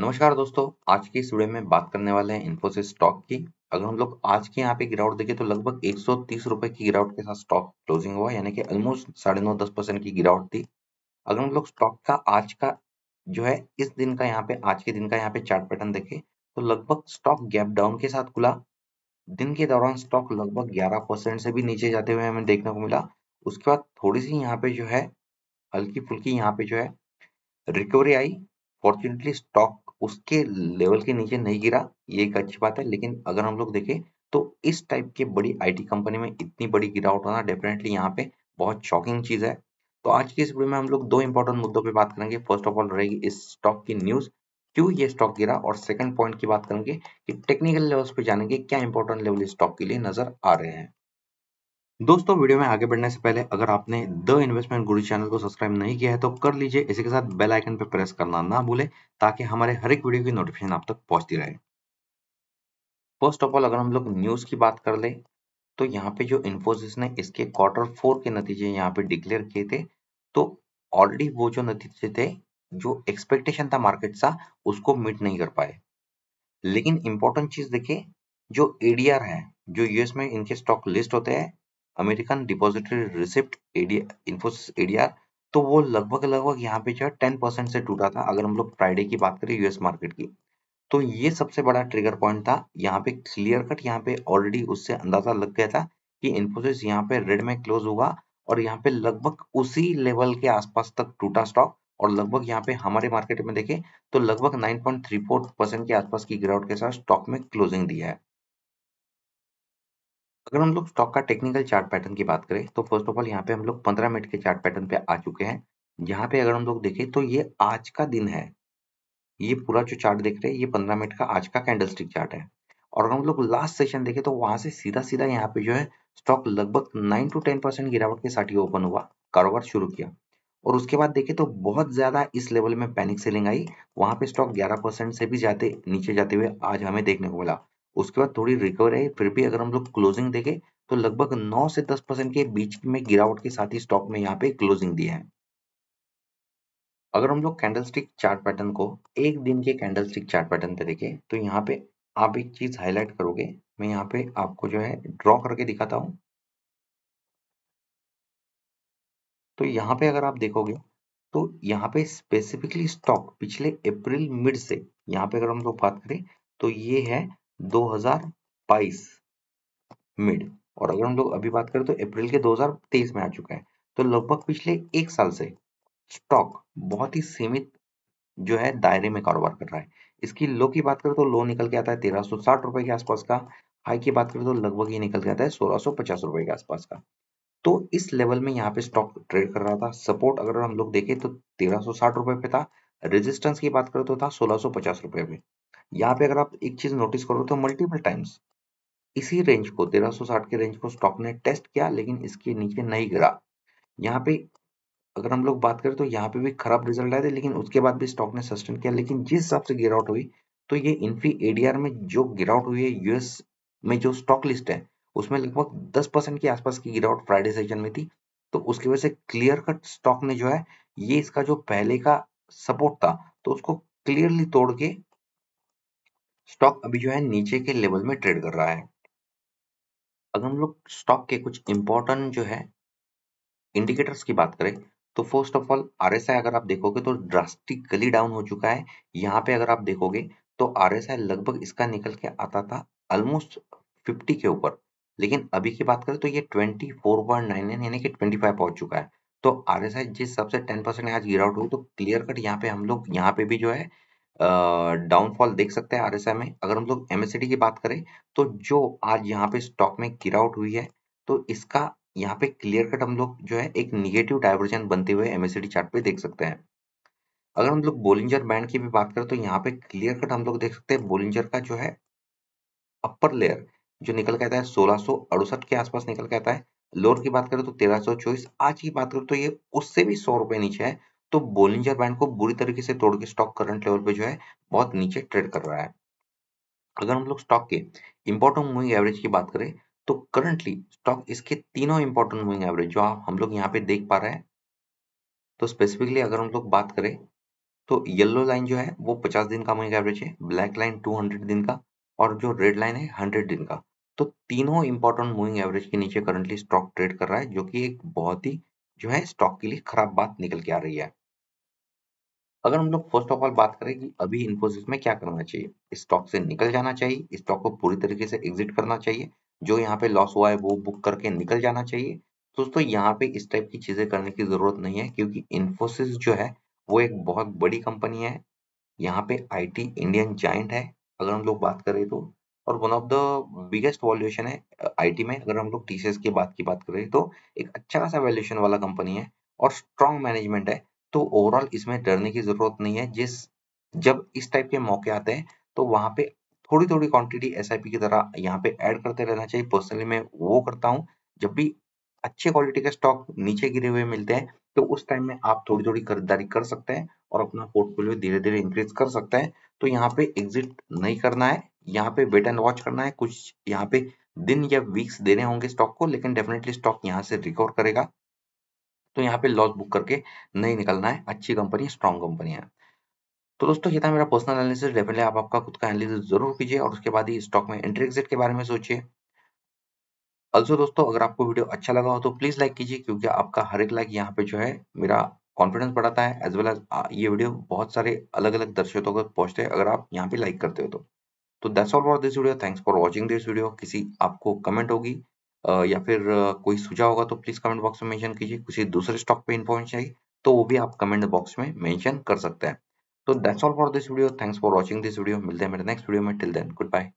नमस्कार दोस्तों आज की इस वीडियो में बात करने वाले हैं इन्फोसिस स्टॉक की अगर हम लोग आज की यहाँ पे गिरावट देखें तो लगभग एक सौ की गिरावट के साथ स्टॉक क्लोजिंग हुआ यानी कि ऑलमोस्ट साढ़े नौ दस परसेंट की गिरावट थी अगर हम लोग स्टॉक का आज का जो है इस दिन का यहाँ पे आज के दिन का यहाँ पे चार्ट पैटर्न देखें तो लगभग स्टॉक गैप डाउन के साथ खुला दिन के दौरान स्टॉक लगभग ग्यारह से भी नीचे जाते हुए हमें देखने को मिला उसके बाद थोड़ी सी यहाँ पे जो है हल्की फुल्की यहाँ पे जो है रिकवरी आई फॉर्चुनेटली स्टॉक उसके लेवल के नीचे नहीं गिरा ये एक अच्छी बात है लेकिन अगर हम लोग देखें तो इस टाइप की बड़ी आईटी कंपनी में इतनी बड़ी गिरावट होना डेफिनेटली यहाँ पे बहुत शॉकिंग चीज है तो आज की इस वीडियो में हम लोग दो इंपॉर्टेंट मुद्दों पे बात करेंगे फर्स्ट ऑफ ऑल रहेगी इस स्टॉक की न्यूज क्यों ये स्टॉक गिरा और सेकंड पॉइंट की बात करेंगे कि टेक्निकल लेवल्स पे जानेंगे क्या इंपॉर्टेंट लेवल इस स्टॉक के लिए नजर आ रहे हैं दोस्तों वीडियो में आगे बढ़ने से पहले अगर आपने द इन्वेस्टमेंट गुरु चैनल को सब्सक्राइब नहीं किया है तो कर लीजिए इसी के साथ बेल आइकन पर प्रेस करना ना भूले ताकि हमारे हर एक वीडियो की नोटिफिकेशन आप तक पहुंचती रहे फर्स्ट ऑफ ऑल अगर हम लोग न्यूज की बात कर ले तो यहाँ पे जो इन्फोसिस ने इसके क्वार्टर फोर के नतीजे यहाँ पे डिक्लेयर किए थे तो ऑलरेडी वो जो नतीजे थे जो एक्सपेक्टेशन था मार्केट का उसको मीट नहीं कर पाए लेकिन इंपॉर्टेंट चीज देखिए जो एडीआर है जो यूएस में इनके स्टॉक लिस्ट होते हैं American depository receipt Infosys ADR तो वो लगभग लगभग यहाँ पे जो है टेन परसेंट से टूटा था अगर हम लोग फ्राइडे की बात करें यूएस मार्केट की तो ये सबसे बड़ा ट्रिगर पॉइंट था यहाँ पे क्लियर कट यहाँ पे ऑलरेडी उससे अंदाजा लग गया था कि इन्फोसिस यहाँ पे रेड में क्लोज हुआ और यहाँ पे लगभग उसी लेवल के आसपास तक टूटा स्टॉक और लगभग यहाँ पे हमारे मार्केट में देखें तो लगभग 9.34 परसेंट के आसपास की गिरावट के साथ स्टॉक में क्लोजिंग दिया है अगर हम लोग स्टॉक का टेक्निकल चार्ट पैटर्न की बात करें तो फर्स्ट ऑफ ऑल यहाँ पे हम लोग पंद्रह मिनट के चार्ट पैटर्न पे आ चुके हैं यहाँ पे अगर हम लोग देखें तो ये आज का दिन है ये पूरा जो चार्ट देख रहे हैं ये पंद्रह मिनट का आज का कैंडल स्टिक चार्ट है और हम लोग लास्ट सेशन देखें तो वहां से सीधा सीधा यहाँ पे जो है स्टॉक लगभग नाइन टू टेन परसेंट गिरावट के साथ ही ओपन हुआ कारोबार शुरू किया और उसके बाद देखे तो बहुत ज्यादा इस लेवल में पैनिक सेलिंग आई वहां पे स्टॉक ग्यारह परसेंट से भी जाते नीचे जाते हुए आज हमें देखने को मिला उसके बाद थोड़ी रिकवर है फिर भी अगर हम लोग क्लोजिंग देखें तो लगभग 9 से 10 परसेंट के बीच में गिरावट के साथ ही स्टॉक में यहाँ पे क्लोजिंग दिया है अगर हम लोग कैंडलस्टिक चार्ट पैटर्न को एक दिन के कैंडलस्टिक चार्ट पैटर्न पे देखें तो यहाँ पे आप एक चीज हाईलाइट करोगे मैं यहाँ पे आपको जो है ड्रॉ करके दिखाता हूँ तो यहाँ पे अगर आप देखोगे तो यहाँ पे स्पेसिफिकली स्टॉक पिछले अप्रैल मिड से यहाँ पे अगर हम लोग बात करें तो ये है 2022 बाईस मिड और अगर हम लोग अभी बात करें तो अप्रैल के 2023 में आ चुका है तो लगभग पिछले एक साल से स्टॉक बहुत ही सीमित जो है दायरे में कारोबार कर रहा है इसकी लो की बात करें तो लो निकल के आता है तेरह सौ साठ रुपए के आसपास का हाई की बात करें तो लगभग ही निकल के आता है सोलह सौ पचास रुपए के आसपास का तो इस लेवल में यहाँ पे स्टॉक ट्रेड कर रहा था सपोर्ट अगर हम लोग देखें तो तेरह सौ साठ रुपए पे था रेजिस्टेंस की बात करें तो था सोलह सौ पचास रुपए पे यहाँ पे अगर आप एक चीज नोटिस करो तो मल्टीपल टाइम्स इसी रेंज को 1360 के रेंज को स्टॉक ने टेस्ट किया लेकिन इसके नीचे नहीं गिरा यहाँ पे अगर हम लोग बात करें तो यहाँ पे भी खराब रिजल्ट आए थे लेकिन उसके बाद भी स्टॉक ने सस्टेन किया लेकिन जिस हिसाब से गिरावट हुई तो ये इन्फी एडीआर में जो गिरावट हुई है यूएस में जो स्टॉक लिस्ट है उसमें लगभग दस परसेंट के आसपास की गिरावट फ्राइडे सेशन में थी तो उसकी वजह से क्लियर कट स्टॉक ने जो है ये इसका जो पहले का सपोर्ट था तो उसको क्लियरली तोड़ के स्टॉक अभी जो है नीचे के लेवल में ट्रेड कर रहा है अगर हम लोग स्टॉक के कुछ इंपॉर्टेंट जो है इंडिकेटर्स की बात करें तो फर्स्ट ऑफ ऑल आर अगर आप देखोगे तो ड्रास्टिकली डाउन हो चुका है यहाँ पे अगर आप देखोगे तो आर लगभग इसका निकल के आता था ऑलमोस्ट फिफ्टी के ऊपर लेकिन अभी की बात करें तो ये ट्वेंटी फोर पॉइंट नाइन यानी कि फाइव पहुंच चुका है तो आर एस आई जिस सबसे टेन परसेंट आज गिरावट हुई तो क्लियर कट यहाँ पे हम लोग यहाँ पे भी जो है डाउनफॉल देख सकते हैं आरएसआई में अगर हम लोग एमएससीडी की बात करें तो जो आज यहाँ पे स्टॉक में गिरावट हुई है तो इसका यहाँ पे क्लियर कट हम लोग जो है एक निगेटिव डाइवर्जन बनते हुए एमएसडी चार्ट पे देख सकते हैं अगर हम लोग बोलिंजर बैंड की भी बात करें तो यहाँ पे क्लियर कट हम लोग देख सकते हैं बोलिंजर का जो है अपर लेयर जो निकल कहता है सोलह के आसपास निकल कहता है लोअर की बात करें तो तेरह आज की बात करें तो ये उससे भी सौ रुपए नीचे है तो बोलिंजर बैंड को बुरी तरीके से तोड़ के स्टॉक करंट लेवल पे जो है बहुत नीचे ट्रेड कर रहा है अगर हम लोग स्टॉक के इंपॉर्टेंट मूविंग एवरेज की बात करें तो करंटली स्टॉक इसके तीनों इंपॉर्टेंट मूविंग एवरेज जो हम लोग यहाँ पे देख पा रहे हैं तो स्पेसिफिकली अगर हम लोग बात करें तो येल्लो लाइन जो है वो पचास दिन का मूविंग एवरेज है ब्लैक लाइन टू दिन का और जो रेड लाइन है हंड्रेड दिन का तो तीनों इंपॉर्टेंट मूविंग एवरेज के नीचे करंटली स्टॉक ट्रेड कर रहा है जो कि एक बहुत ही जो है स्टॉक के लिए खराब बात निकल के आ रही है अगर हम लोग फर्स्ट ऑफ ऑल बात करें कि अभी इन्फोसिस में क्या करना चाहिए स्टॉक से निकल जाना चाहिए स्टॉक को पूरी तरीके से एग्जिट करना चाहिए जो यहाँ पे लॉस हुआ है वो बुक करके निकल जाना चाहिए तो दोस्तों यहाँ पे इस टाइप की चीजें करने की जरूरत नहीं है क्योंकि इन्फोसिस जो है वो एक बहुत बड़ी कंपनी है यहाँ पे आईटी इंडियन जाइंट है अगर हम लोग बात करें तो और one of the biggest evolution है आईटी में अगर हम लोग टीसीएस की बात की बात करें तो एक अच्छा खासा वैल्यूशन वाला कंपनी है और स्ट्रॉन्ग मैनेजमेंट है तो ओवरऑल इसमें डरने की जरूरत नहीं है जिस जब इस टाइप के मौके आते हैं तो वहां पे थोड़ी थोड़ी क्वांटिटी एस की तरह यहाँ पे ऐड करते रहना चाहिए पर्सनली मैं वो करता हूँ जब भी अच्छे क्वालिटी के स्टॉक नीचे गिरे हुए मिलते हैं तो उस टाइम में आप थोड़ी थोड़ी खरीदारी कर सकते हैं और अपना पोर्टफोलियो धीरे धीरे इंक्रीज कर सकते हैं तो यहाँ पे एग्जिट नहीं करना है यहाँ पे वेट एंड वॉच करना है कुछ यहाँ पे दिन या वीक्स देने होंगे स्टॉक को लेकिन डेफिनेटली स्टॉक यहाँ से रिकवर करेगा तो यहाँ पे लॉस बुक करके नहीं निकलना है अच्छी कंपनी है स्ट्रॉन्ग कंपनी है तो दोस्तों ये था मेरा पर्सनल एनालिसिस डेफिनेटली आप आपका खुद का एनालिसिस जरूर कीजिए और उसके बाद ही स्टॉक में एंट्री एग्जिट के बारे में सोचिए अल्सो दोस्तों अगर आपको वीडियो अच्छा लगा हो तो प्लीज लाइक कीजिए क्योंकि आपका हर एक लाइक यहाँ पे जो है मेरा कॉन्फिडेंस बढ़ाता है एज वेल एज ये वीडियो बहुत सारे अलग अलग दर्शकों तक पहुंचते हैं अगर आप यहाँ पे लाइक करते हो तो that's all for this video thanks for watching this video किसी आपको कमेंट होगी या फिर कोई सुझाव होगा तो प्लीज कमेंट बॉक्स में मेंशन कीजिए किसी दूसरे स्टॉक पे इन्फॉर्मेशन चाहिए तो वो भी आप कमेंट बॉक्स में मेंशन कर सकते हैं तो that's all for this video thanks for watching this video मिलते हैं मेरे नेक्स्ट वीडियो में टिल देन गुड बाय